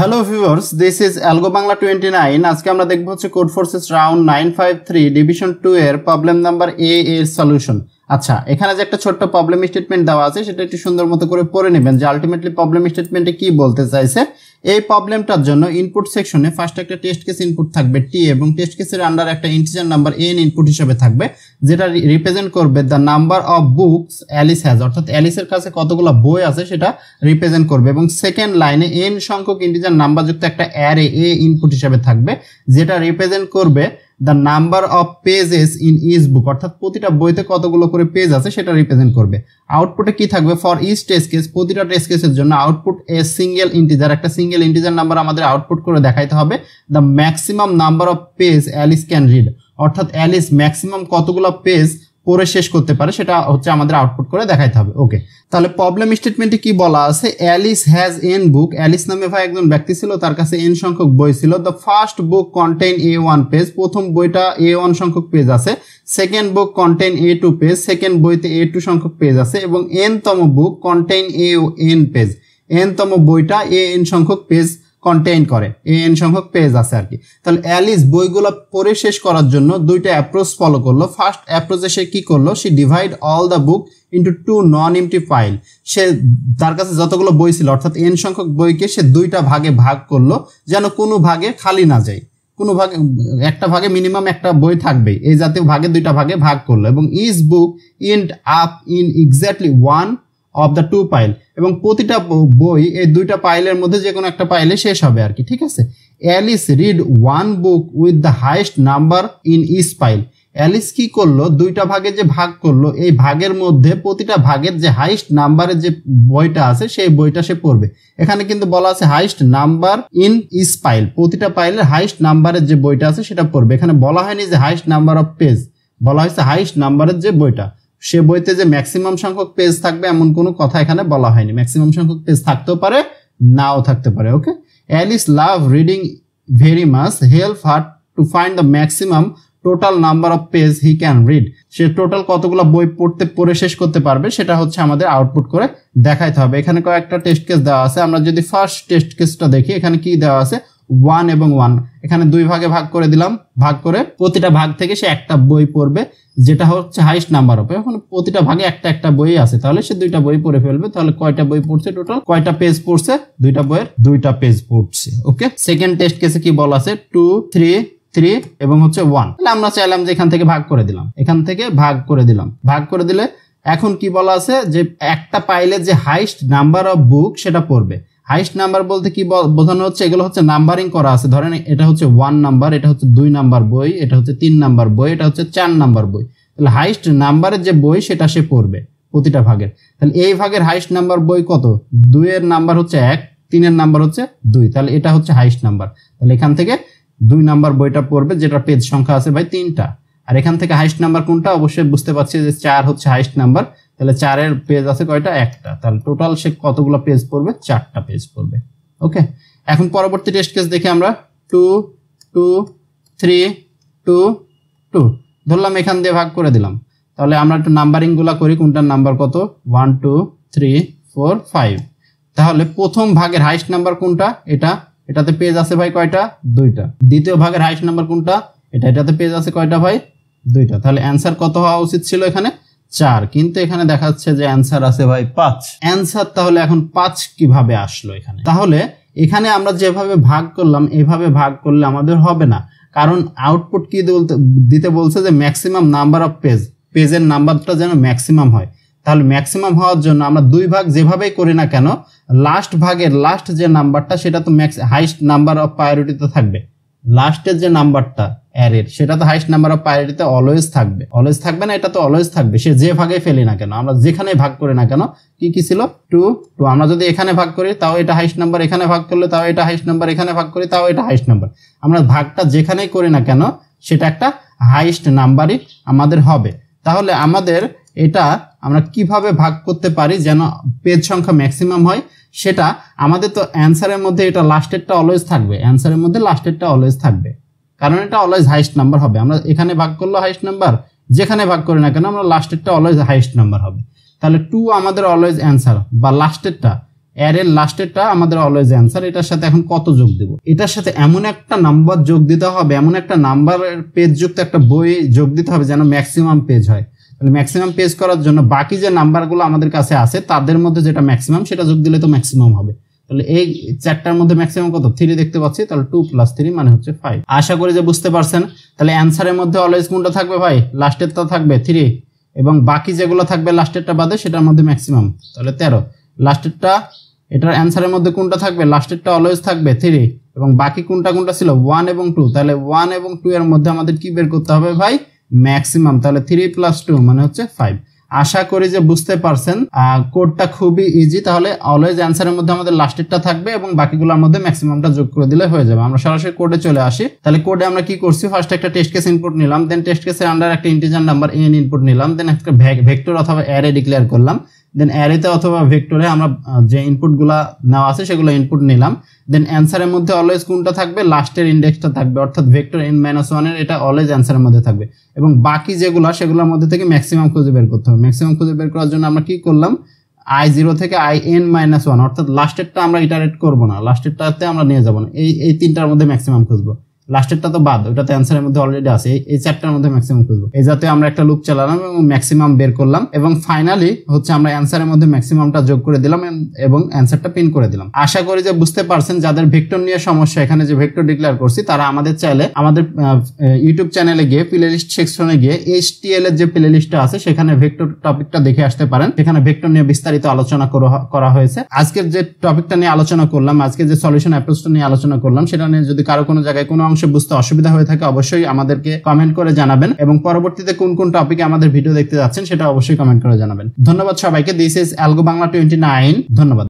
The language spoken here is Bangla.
hello viewers this is Algo Bangla twenty nine আজকে আমরা দেখবো হচ্ছে Codeforces round nine five three division two এর প্রবলেম নাম্বার এ এর সলিউশন আচ্ছা এখানে যে একটা ছোট্ট প্রবলেম স্টেটমেন্ট দেওয়া আছে সেটা একটু সুন্দর মতো করে পড়ে নেবেন যে আলটিমেটলি প্রবলেম স্টেটমেন্টে কি বলতে চাইছে এই প্রবলেমটার জন্য ইনপুট সেকশনে ফার্স্ট একটা টেস্ট কেস ইনপুট থাকবে টি এবং টেস্ট কেসের আন্ডার একটা ইন্টিজার নাম্বার এন ইনপুট হিসেবে থাকবে যেটা রিপ্রেজেন্ট করবে the number of books Alice has অর্থাৎ অ্যালিসের কাছে কতগুলো বই আছে সেটা রিপ্রেজেন্ট করবে এবং সেকেন্ড লাইনে এন সংখ্যক ইন্টিজার নাম্বারযুক্ত একটা অ্যারে এ ইনপুট হিসেবে থাকবে যেটা রিপ্রেজেন্ট করবে the number of pages in each book অর্থাৎ প্রতিটা বইতে কতগুলো করে পেজ আছে সেটা রিপ্রেজেন্ট করবে আউটপুটে কি থাকবে ফর ইজ টেস্ট কেস প্রতিটা টেস্ট কেসের জন্য আউটপুট এ সিঙ্গেল ইন্টিজার একটা সিঙ্গেল ইন্টিজার নাম্বার আমাদের আউটপুট করে দেখাইতে হবে the maximum number of page Alice can read অর্থাৎ অ্যালিস ম্যাক্সিমাম কতগুলো পেজ পড়ে শেষ করতে পারে সেটা হচ্ছে আমাদের আউটপুট করে দেখাইতে হবে ওকে তাহলে প্রবলেম স্টেটমেন্টে কি বলা আছে Alice has n book Alice নামে ভাই একজন ব্যক্তি ছিল তার কাছে এন সংখ্যক বই ছিল the first book contain a one page প্রথম বইটা এ ওয়ান সংখ্যক পেজ আছে second book contain a two page second বইতে এ টু সংখ্যক পেজ আছে এবং এনতম book contain a n page এনতম বইটা এ এন সংখ্যক পেজ কন্টেইন করে এন সংখ্যক পেজ আছে আর কি তাহলে অ্যালিস বইগুলো পড়ে শেষ করার জন্য দুইটা অ্যাপ্রোচ ফলো করলো ফার্স্ট অ্যাপ্রোচে সে কী করলো সে divide all the book into two non empty pile সে তার কাছে যতগুলো বই ছিল অর্থাৎ এন সংখ্যক বইকে সে দুইটা ভাগে ভাগ করলো যেন কোনো ভাগে খালি না যায় কোনো ভাগে একটা ভাগে মিনিমাম একটা বই থাকবে এই জাতীয় ভাগে দুইটা ভাগে ভাগ করলো এবং each book end up in exactly one of the two pile এবং প্রতিটা বই এই দুইটা পাইলের মধ্যে যে কোনো একটা পাইলে শেষ হবে আর কি ঠিক আছে Alice read one book with the highest number in each pile Alice কি করলো দুইটা ভাগে যে ভাগ করলো এই ভাগের মধ্যে প্রতিটা ভাগের যে হাইস্ট নাম্বারের যে বইটা আছে সেই বইটা সে পড়বে এখানে কিন্তু বলা আছে highest number in each pile প্রতিটা পাইলের হাইস্ট নাম্বারের যে বইটা আছে সেটা পড়বে এখানে বলা হয়নি যে হাইস্ট নাম্বার অফ পেজ বলা হয়েছে হাইস্ট নাম্বারের যে বইটা সে বইতে যে ম্যাক্সিমাম সংখ্যক পেজ থাকবে এমন কোনো কথা এখানে বলা হয়নি ম্যাক্সিমাম সংখ্যক পেজ থাকতেও পারে নাও থাকতে পারে okay Alice love reading very much help her to find the maximum total number of page he can read সে টোটাল কতগুলো বই পড়তে পড়ে শেষ করতে পারবে সেটা হচ্ছে আমাদের আউটপুট করে দেখাইতে হবে এখানে কয়েকটা টেস্ট কেস দেওয়া আছে আমরা যদি ফার্স্ট টেস্ট কেসটা দেখি এখানে কি দেওয়া আছে ওয়ান এবং ওয়ান এখানে দুই ভাগে ভাগ করে দিলাম ভাগ করে প্রতিটা ভাগ থেকে সে একটা বই পড়বে যেটা হচ্ছে হাইস্ট নাম্বার হবে এখন প্রতিটা ভাগে একটা একটা বই আছে তাহলে সে দুইটা বই পড়ে ফেলবে তাহলে কয়টা বই পড়ছে টোটাল কয়টা পেজ পড়ছে দুইটা বইয়ের দুইটা পেজ পড়ছে ওকে সেকেন্ড টেস্ট কেসে কি বলা আছে টু থ্রি থ্রি এবং হচ্ছে ওয়ান তাহলে আমরা চাইলাম যে এখান থেকে ভাগ করে দিলাম এখান থেকে ভাগ করে দিলাম ভাগ করে দিলে এখন কি বলা আছে যে একটা পাইলে যে হাইস্ট নাম্বার অফ বুক সেটা পড়বে হাইস্ট নাম্বার বলতে কি বোঝানো হচ্ছে এগুলো হচ্ছে নাম্বারিং করা আছে ধরেন এটা হচ্ছে ওয়ান নাম্বার এটা হচ্ছে দুই নাম্বার বই এটা হচ্ছে তিন নাম্বার বই এটা হচ্ছে চার নাম্বার বই তাহলে হাইস্ট নাম্বারের যে বই সেটা সে পড়বে প্রতিটা ভাগের তাহলে এই ভাগের হাইস্ট নাম্বার বই কত দুইয়ের নাম্বার হচ্ছে এক তিনের নাম্বার হচ্ছে দুই তাহলে এটা হচ্ছে হাইস্ট নাম্বার তাহলে এখান থেকে দুই নাম্বার বইটা পড়বে যেটা পেজ সংখ্যা আছে ভাই তিনটা আর এখান থেকে হাইস্ট নাম্বার কোনটা অবশ্যই বুঝতে পারছি যে চার হচ্ছে হাইস্ট নাম্বার তাহলে চারের পেজ আছে কয়টা একটা তাহলে টোটাল সে কতগুলো পেজ পড়বে চারটা পেজ পড়বে ওকে এখন পরবর্তী টেস্ট কেস দেখি আমরা two two three two two ধরলাম এখান দিয়ে ভাগ করে দিলাম তাহলে আমরা একটু নাম্বারিংগুলো করি কোনটার নাম্বার কত one two three four five তাহলে প্রথম ভাগের হাইস্ট নাম্বার কোনটা এটা এটাতে পেজ আছে ভাই কয়টা দুইটা দ্বিতীয় ভাগের হাইস্ট নাম্বার কোনটা এটা এটাতে পেজ আছে কয়টা ভাই দুইটা তাহলে অ্যান্সার কত হওয়া উচিত ছিল এখানে চার কিন্তু এখানে দেখাচ্ছে যে অ্যান্সার আছে ভাই পাঁচ অ্যান্সার তাহলে এখন পাঁচ কিভাবে আসলো এখানে তাহলে এখানে আমরা যেভাবে ভাগ করলাম এভাবে ভাগ করলে আমাদের হবে না কারণ আউটপুট কি দিতে বলছে যে ম্যাক্সিমাম নাম্বার অফ পেজ পেজের নাম্বারটা যেন ম্যাক্সিমাম হয় তাহলে ম্যাক্সিমাম হওয়ার জন্য আমরা দুই ভাগ যেভাবেই করি না কেন লাস্ট ভাগের লাস্ট যে নাম্বারটা সেটা তো ম্যাক্স হাইস্ট নাম্বার অফ প্রায়োরিটিতে থাকবে লাস্টের যে নাম্বারটা অ্যারের সেটা তো হাইস্ট নাম্বার অফ প্রায়োরিটিতে অলওয়েজ থাকবে অলওয়েজ থাকবে না এটা তো অলওয়েজ থাকবে সে যে ভাগে ফেলি না কেন আমরা যেখানে ভাগ করি না কেন কি কি ছিল টু টু আমরা যদি এখানে ভাগ করি তাও এটা হাইস্ট নাম্বার এখানে ভাগ করলে তাও এটা হাইস্ট নাম্বার এখানে ভাগ করি তাও এটা হাইস্ট নাম্বার আমরা ভাগটা যেখানেই করি না কেন সেটা একটা হাইস্ট নাম্বারই আমাদের হবে তাহলে আমাদের এটা আমরা কিভাবে ভাগ করতে পারি যেন পেজ সংখ্যা ম্যাক্সিমাম হয় সেটা আমাদের তো অ্যান্সারের মধ্যে এটা লাস্টেরটা অলওয়েজ থাকবে অ্যান্সারের মধ্যে লাস্টেরটা অলওয়েজ থাকবে কারণ এটা অলওয়েজ হাইস্ট নাম্বার হবে আমরা এখানে ভাগ করলে হাইস্ট নাম্বার যেখানে ভাগ করি না কেন আমরা লাস্টেরটা অলওয়েজ হাইস্ট নাম্বার হবে তাহলে টু আমাদের অলওয়েজ অ্যান্সার বা লাস্টেরটা অ্যারের লাস্টেরটা আমাদের অলওয়েজ অ্যান্সার এটার সাথে এখন কত যোগ দেব এটার সাথে এমন একটা নাম্বার যোগ দিতে হবে এমন একটা নাম্বারের পেজ যুক্ত একটা বই যোগ দিতে হবে যেন ম্যাক্সিমাম পেজ হয় তাহলে ম্যাক্সিমাম পেজ করার জন্য বাকি যে নাম্বারগুলো আমাদের কাছে আছে তাদের মধ্যে যেটা ম্যাক্সিমাম সেটা যোগ দিলে তো ম্যাক্সিমাম হবে তাহলে এই চারটার মধ্যে ম্যাক্সিমাম কত থ্রি দেখতে পাচ্ছি তাহলে টু প্লাস থ্রি মানে হচ্ছে ফাইভ আশা করি যে বুঝতে পারছেন তাহলে অ্যান্সারের মধ্যে অলওয়েজ কোনটা থাকবে ভাই লাস্টেরটা থাকবে থ্রি এবং বাকি যেগুলো থাকবে লাস্টেরটা বাদে সেটার মধ্যে ম্যাক্সিমাম তাহলে তেরো লাস্টেরটা এটার অ্যান্সারের মধ্যে কোনটা থাকবে লাস্টেরটা অলওয়েজ থাকবে থ্রি এবং বাকি কোনটা কোনটা ছিল ওয়ান এবং টু তাহলে ওয়ান এবং টু এর মধ্যে আমাদের কি বের করতে হবে ভাই ম্যাক্সিমাম তাহলে থ্রি প্লাস টু মানে হচ্ছে ফাইভ আশা করি যে বুঝতে পারছেন কোডটা খুবই ইজি তাহলে অলওয়েজ অ্যান্সারের মধ্যে আমাদের লাস্টেরটা থাকবে এবং বাকিগুলোর মধ্যে ম্যাক্সিমামটা যোগ করে দিলে হয়ে যাবে আমরা সরাসরি কোডে চলে আসি তাহলে কোডে আমরা কি করছি ফার্স্ট একটা টেস্ট কেস ইনপুট নিলাম দেন টেস্ট কেসের আন্ডার একটা ইন্টিজার নাম্বার এন ইনপুট নিলাম দেন একটা ভেক্টর অথবা অ্যারে ডিক্লেয়ার করলাম দেন অ্যারেতে অথবা ভেক্টরে আমরা যে ইনপুটগুলো নেওয়া আছে সেগুলো ইনপুট নিলাম দেন অ্যান্সারের মধ্যে অলওয়েজ কোনটা থাকবে লাস্টের ইন্ডেক্সটা থাকবে অর্থাৎ ভেক্টর এন মাইনাস ওয়ানের এটা অলওয়েজ অ্যান্সারের মধ্যে থাকবে এবং বাকি যেগুলো সেগুলোর মধ্যে থেকে ম্যাক্সিমাম খুঁজে বের করতে হবে ম্যাক্সিমাম খুঁজে বের করার জন্য আমরা কি করলাম আই জিরো থেকে আই এন মাইনাস ওয়ান অর্থাৎ লাস্টেরটা আমরা ইটারেট করবো না লাস্টেরটাতে আমরা নিয়ে যাবো না এই এই তিনটার মধ্যে ম্যাক্সিমাম খুঁজবো লাস্টেরটা তো বাদ ওটাতে অ্যান্সারের মধ্যে অলরেডি আছে এই চারটার মধ্যে ম্যাক্সিমাম খুঁজবো এই জাতীয় আমরা একটা লুপ চালালাম এবং ম্যাক্সিমাম বের করলাম এবং ফাইনালি হচ্ছে আমরা অ্যান্সারের মধ্যে ম্যাক্সিমামটা যোগ করে দিলাম এবং অ্যান্সারটা পিন করে দিলাম আশা করি যে বুঝতে পারছেন যাদের ভেক্টর নিয়ে সমস্যা এখানে যে ভেক্টর ডিক্লেয়ার করছি তারা আমাদের চাইলে আমাদের ইউটিউব চ্যানেলে গিয়ে প্লে লিস্ট সেকশনে গিয়ে এইচ এর যে প্লে লিস্টটা আছে সেখানে ভেক্টর টপিকটা দেখে আসতে পারেন সেখানে ভেক্টর নিয়ে বিস্তারিত আলোচনা করা হয়েছে আজকের যে টপিকটা নিয়ে আলোচনা করলাম আজকে যে সলিউশন অ্যাপ্রোচটা নিয়ে আলোচনা করলাম সেটা নিয়ে যদি কারো কোনো জায়গায় কোনো অংশে বুঝতে অসুবিধা হয়ে থাকে অবশ্যই আমাদেরকে কমেন্ট করে জানাবেন এবং পরবর্তীতে কোন কোন টপিকে আমাদের ভিডিও দেখতে যাচ্ছেন সেটা অবশ্যই কমেন্ট করে জানাবেন ধন্যবাদ সবাইকে this is Algo Bangla twenty ধন্যবাদ